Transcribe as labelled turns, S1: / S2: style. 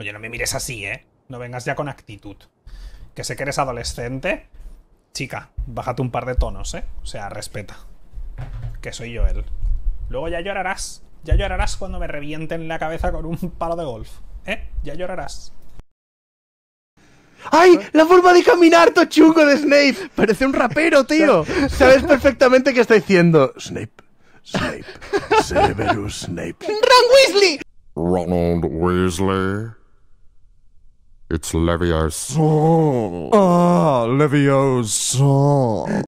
S1: Oye, no me mires así, ¿eh?
S2: No vengas ya con actitud. Que sé que eres adolescente. Chica, bájate un par de tonos, ¿eh? O sea, respeta. Que soy yo él. Luego ya llorarás. Ya llorarás cuando me revienten la cabeza con un palo de golf. ¿Eh? Ya llorarás.
S3: ¡Ay! La forma de caminar, tochuco, de Snape. Parece un rapero, tío. Sabes perfectamente qué está diciendo. Snape.
S4: Snape. Severus Snape. ¡Ron Weasley!
S5: Ronald Weasley. It's Ah,
S6: Oh, Leviosa.